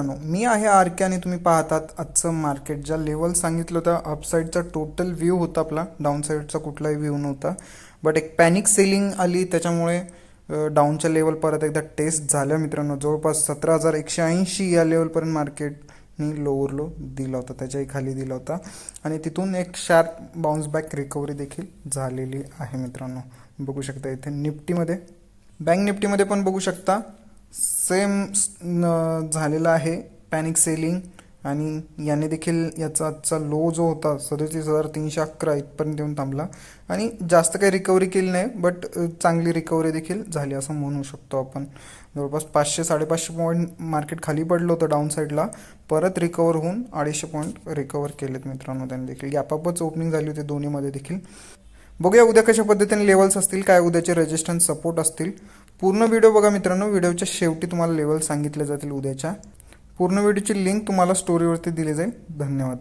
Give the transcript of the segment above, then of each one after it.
मित्रांनो मी आहे आर के आणि तुम्ही पाहतात आजचं मार्केट ज्या लेवल सांगितलं होतं अपसाईडचा टोटल व्ह्यू होता आपला डाऊन साईडचा कुठलाही व्ह्यू नव्हता बट एक पॅनिक सेलिंग आली त्याच्यामुळे डाऊनच्या लेवल परत एकदा टेस्ट झाल्या मित्रांनो जवळपास सतरा हजार एकशे ऐंशी या लेवलपर्यंत मार्केटनी लोअर लो दिला होता त्याच्याही खाली दिला होता आणि तिथून एक शार्प बाउन्स बॅक रिकव्हरी देखील झालेली आहे मित्रांनो बघू शकता इथे निफ्टीमध्ये बँक निफ्टीमध्ये पण बघू शकता सेम झालेला आहे पॅनिक सेलिंग आणि याने देखील याचा आजचा लो जो होता सदतीस हजार तीनशे अकरा इथपर्यंत येऊन थांबला आणि जास्त काही रिकव्हरी केली नाही बट चांगली रिकव्हरी देखील झाली असं म्हणू शकतो आपण जवळपास पाचशे साडेपाचशे पॉईंट मार्केट खाली पडलं होतं डाऊन साईडला परत रिकवर होऊन अडीचशे पॉईंट रिकवर केलेत मित्रांनो त्यांनी देखील गॅपअपच ओपनिंग झाली होती दोन्हीमध्ये देखील बघूया उद्या कशा पद्धतीने लेवल्स असतील काय उद्याचे रेजिस्टन्स सपोर्ट असतील पूर्ण व्हिडिओ बघा मित्रांनो व्हिडिओच्या शेवटी तुम्हाला लेवल सांगितले जातील उद्याच्या पूर्ण व्हिडिओची लिंक तुम्हाला स्टोरीवरती दिली जाईल धन्यवाद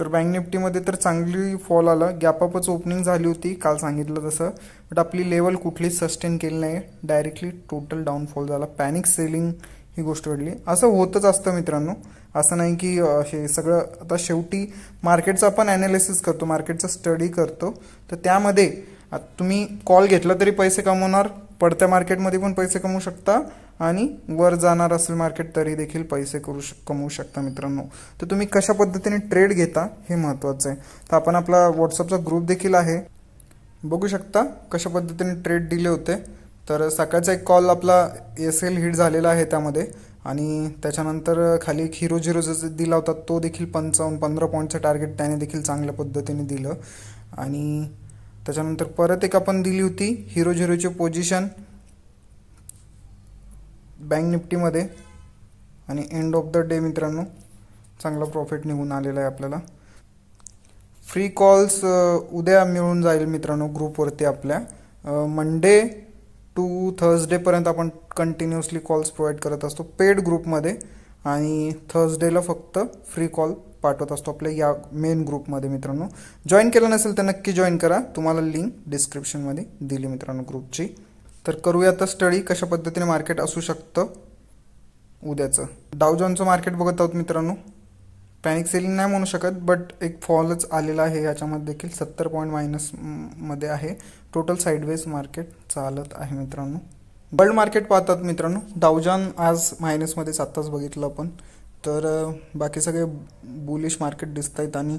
तर बँक निफ्टीमध्ये तर चांगली फॉल आला गॅपअपच ओपनिंग झाली होती काल सांगितलं तसं बट आपली लेवल कुठलीच सस्टेन केली नाही डायरेक्टली टोटल डाऊनफॉल झाला पॅनिक सेलिंग ही गोष्ट घडली असं होतच असतं मित्रांनो असं नाही की हे सगळं आता शेवटी मार्केटचं आपण ॲनालिसिस करतो मार्केटचं स्टडी करतो तर त्यामध्ये तुम्ही कॉल घेतला तरी पैसे कमवणार पडत्या मार्केटमध्ये पण पैसे कमवू शकता आणि वर जाणार असेल मार्केट तरी देखील पैसे करू शक कमवू शकता मित्रांनो तर तुम्ही कशा पद्धतीने ट्रेड घेता हे महत्त्वाचं आहे तर आपण आपला व्हॉट्सअपचा ग्रुप देखील आहे बघू शकता कशा पद्धतीने ट्रेड दिले होते तर सकाळचा एक कॉल आपला एस एल हिट झालेला आहे त्यामध्ये आणि त्याच्यानंतर खाली एक हिरो झिरो दिला होता तो देखील पंचावन्न पंधरा पॉईंटचं टार्गेट त्याने देखील चांगल्या पद्धतीने दिलं आणि त्याच्यानंतर परत एक आपण दिली होती हिरो झिरोचे पोझिशन बँक निफ्टीमध्ये आणि एंड ऑफ द डे मित्रांनो चांगला प्रॉफिट निघून आलेला आहे आपल्याला फ्री कॉल्स उद्या मिळून जाईल मित्रांनो ग्रुपवरती आपल्या मंडे टू पर्यंत आपण कंटिन्युअसली कॉल्स प्रोव्हाइड करत असतो पेड ग्रुपमध्ये आणि थर्सडेला फक्त फ्री कॉल पाठवत असतो आपल्या या मेन ग्रुपमध्ये मित्रांनो जॉईन केलं नसेल तर नक्की जॉईन करा तुम्हाला लिंक डिस्क्रिप्शनमध्ये दिली मित्रांनो ग्रुपची तर करूया आता स्टडी कशा पद्धतीने मार्केट असू शकतं उद्याचं डावजॉनचं मार्केट बघत आहोत मित्रांनो पॅनिक सेलिंग नाही म्हणू शकत बट एक फॉलच आलेला आहे याच्यामध्ये देखील सत्तर पॉईंट मायनसमध्ये आहे टोटल साईडवेज मार्केट चालत आहे मित्रांनो बल्ड मार्केट पाहतात मित्रांनो दावजान आज मायनसमध्येच आत्ताच बघितलं आपण तर बाकी सगळे बुलिश मार्केट दिसत आहेत आणि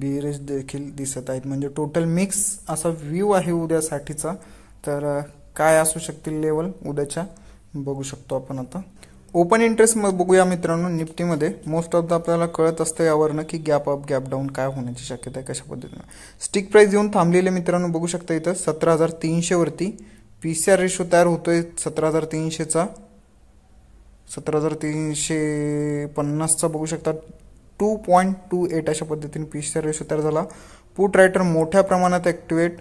बी देखील दिसत आहेत म्हणजे टोटल मिक्स असा व्ह्यू आहे उद्यासाठीचा तर काय असू शकतील लेवल उद्याच्या बघू शकतो आपण आता ओपन इंटरेस्ट मग बघूया मित्रांनो निफ्टीमध्ये मोस्ट ऑफ द आपल्याला कळत असतं यावरनं की गॅप अप गॅप डाऊन काय होण्याची शक्यता आहे कशा पद्धतीनं स्टिक प्राईस येऊन थांबलेले मित्रांनो बघू शकता इथं सतरा हजार वरती पी सी आर रेशो तयार होतो आहे सतरा हजार तीनशेचा सतरा हजार तीनशे पन्नासचा बघू शकता टू पॉईंट टू एट अशा पद्धतीने पी सी आर रेशो तयार झाला पुट रायटर मोठ्या प्रमाणात ॲक्टिवेट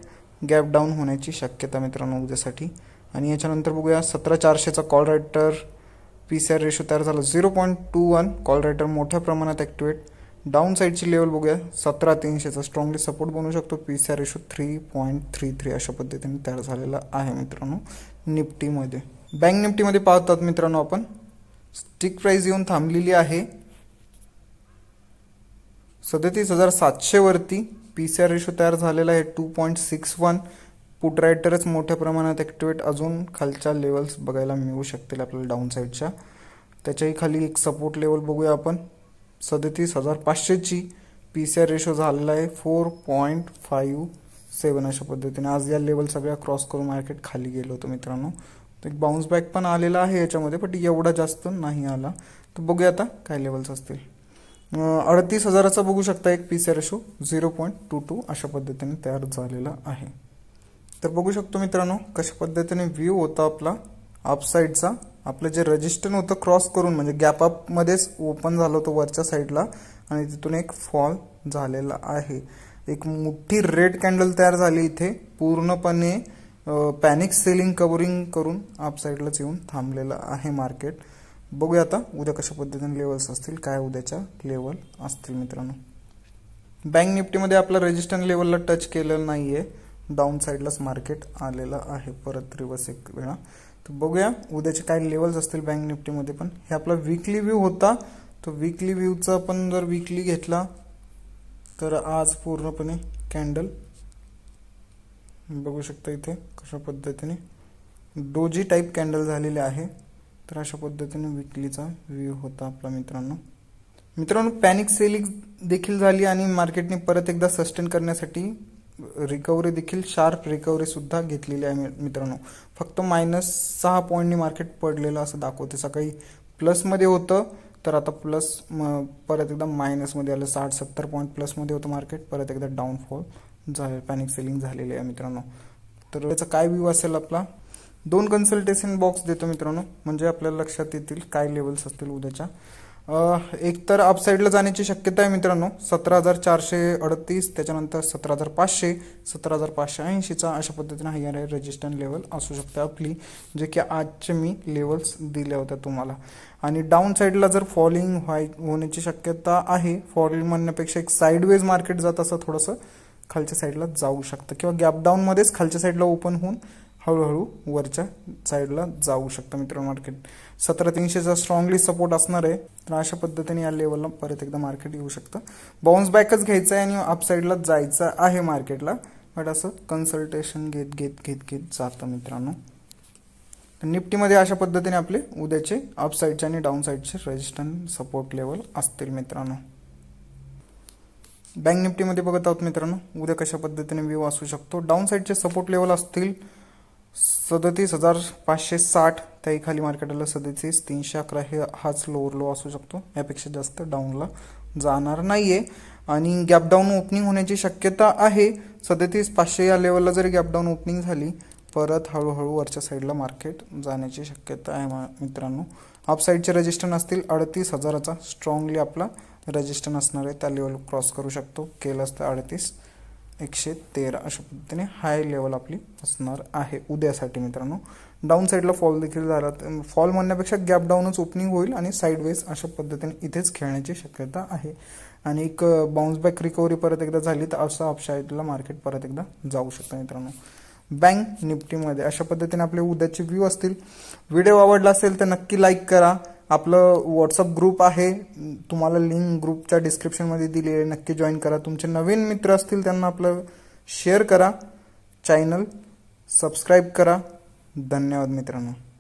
गॅप डाऊन होण्याची शक्यता मित्रांनो उद्यासाठी आणि याच्यानंतर बघूया सतरा चारशेचा call writer P C R ratio तयार झाला zero point two one call writer मोठ्या प्रमाणात ॲक्टिवेट डाऊन साईडची लेवल बघूया सतरा तीनशेचा स्ट्रॉंगली सपोर्ट बनवू शकतो P C R ratio three point three three अशा पद्धतीने तयार झालेला आहे मित्रांनो निफ्टीमध्ये बँक निफ्टीमध्ये पाहतात मित्रांनो आपण स्टिक प्राईज येऊन थांबलेली आहे सदतीस हजार वरती पी सी आर रेशो तयार झालेला आहे two point six one put रायटरच मोठ्या प्रमाणात ॲक्टिवेट अजून खालच्या लेवल्स बघायला मिळू शकतील आपल्याला डाऊन साईडच्या त्याच्याही खाली एक सपोर्ट लेवल बघूया आपण सदतीस हजार पाचशेची पी सी आर रेशो झालेला आहे फोर पॉईंट फाईव्ह सेवन अशा पद्धतीने आज या लेवल सगळ्या क्रॉस करून मार्केट खाली गेलो होतो मित्रांनो तर एक बाउन्स बॅक पण आलेला आहे याच्यामध्ये बट एवढा जास्त नाही आला तर बघूया आता काय लेवल्स असतील अडतीस हजाराचा बघू शकता एक P C R ratio zero point two two अशा पद्धतीने तयार झालेला आहे तर बघू शकतो मित्रांनो कशा पद्धतीने व्ह्यू होता आपला अपसाईडचा आपलं जे रजिस्टर होतं क्रॉस करून म्हणजे मध्येच ओपन झालं होतं वरच्या साईडला आणि तिथून एक फॉल झालेला आहे एक मोठी रेड कॅन्डल तयार झाली इथे पूर्णपणे पॅनिक सेलिंग कवरिंग करून आप साईडलाच येऊन थांबलेलं आहे मार्केट बघूया आता उद्या कशा पद्धतीने लेवल्स असतील काय उद्याच्या लेवल असतील मित्रांनो बँक निफ्टीमध्ये आपल्या रजिस्टर लेवलला टच केलेलं नाहीये डाऊन साईडलाच मार्केट आलेलं आहे परत रिवर्स एक वेळा तर बघूया उद्याचे काय लेवल्स असतील बँक निफ्टीमध्ये पण हे आपला वीकली व्ह्यू होता तो वीकली व्ह्यूचा आपण जर वीकली घेतला तर आज पूर्णपणे कॅन्डल बघू शकता इथे कशा पद्धतीने डोजी टाईप कॅन्डल झालेले आहे तर अशा पद्धतीने विकलीचा व्ह्यू होता आपला मित्रांनो मित्रांनो पॅनिक सेलिंग देखील झाली आणि मार्केटने परत एकदा सस्टेन करण्यासाठी रिकव्हरी देखील शार्प रिकव्हरीसुद्धा घेतलेली आहे मित्रांनो फक्त मायनस सहा पॉईंटनी मार्केट पडलेलं असं दाखवते सकाळी प्लसमध्ये होतं तर आता प्लस म परत एकदा मायनसमध्ये आलं साठ सत्तर पॉईंट प्लसमध्ये होतं मार्केट परत एकदा डाऊनफॉल झाले पॅनिक सेलिंग झालेली आहे मित्रांनो तर त्याचा काय व्यू असेल आपला दोन कन्सल्टेशन बॉक्स देतो मित्रांनो म्हणजे आपल्याला लक्षात येतील काय लेवल्स असतील उद्याच्या एक तर अपसाईडला जाण्याची शक्यता आहे मित्रांनो सतरा हजार चारशे अडतीस त्याच्यानंतर सतरा हजार पाचशे सतरा हजार पाचशे ऐंशीचा अशा पद्धतीने हायर आहे रेजिस्टन्स लेवल असू शकतं आपली जे की आजचे मी लेवल्स दिल्या होत्या तुम्हाला आणि डाऊन साईडला जर फॉलिंग व्हाय होण्याची शक्यता आहे फॉलिंग म्हणण्यापेक्षा एक साईडवेज मार्केट जात असं थोडंसं खालच्या साईडला जाऊ शकतं किंवा गॅप डाऊनमध्येच खालच्या साईडला ओपन होऊन हळूहळू वरच्या साईडला जाऊ शकतं मित्रांनो मार्केट सतरा तीनशेचा स्ट्रॉंगली सपोर्ट असणार आहे तर अशा पद्धतीने या लेवलला परत एकदा मार्केट येऊ शकतं बाउन्स बॅकच घ्यायचं आहे आणि अपसाईडला जायचं आहे मार्केटला बट असं कन्सल्टेशन घेत घेत घेत घेत जातं मित्रांनो निफ्टीमध्ये अशा पद्धतीने आपले उद्याचे अपसाईडचे आणि downside resistance support level असतील मित्रांनो बँक निफ्टीमध्ये बघत आहोत मित्रांनो उद्या कशा पद्धतीने व्यू असू शकतो डाऊन साइडचे सपोर्ट लेवल असतील सदतीस हजार पाचशे साठ त्याही खाली मार्केटला सदतीस तीनशे अकरा हे हाच लोअर लो असू शकतो यापेक्षा जास्त डाऊनला जाणार नाहीये आणि गॅपडाऊन ओपनिंग होण्याची शक्यता आहे सदतीस पाचशे या लेवलला जरी गॅपडाऊन ओपनिंग झाली परत हळूहळू वरच्या साईडला मार्केट जाण्याची शक्यता आहे मित्रांनो अपसाईडचे रजिस्टर असतील अडतीस हजाराचा स्ट्रॉंगली आपला रजिस्टर असणार आहे त्या लेवल क्रॉस करू शकतो केलं असतं अडतीस एकशे तेरा अशा पद्धतीने हाय लेवल आपली असणार आहे उद्यासाठी मित्रांनो डाऊन साईडला फॉल देखील झाला तर फॉल म्हणण्यापेक्षा गॅप डाऊनच ओपनिंग होईल आणि साईडवेज अशा पद्धतीने इथेच खेळण्याची शक्यता आहे आणि एक बाउन्स बॅक रिकव्हरी परत एकदा झाली तर असं अपसाईडला मार्केट परत एकदा जाऊ शकतं मित्रांनो बँक निफ्टीमध्ये अशा पद्धतीने आपले उद्याचे व्ह्यू असतील व्हिडिओ आवडला असेल तर नक्की लाईक करा अपल व्हॉट्सअप ग्रुप है तुम्हारा लिंक ग्रुपच्या डिस्क्रिप्शनमध्ये दिली आहे नक्की जॉईन करा तुमचे नवीन मित्र अपल शेयर करा चैनल सब्सक्राइब करा धन्यवाद मित्रों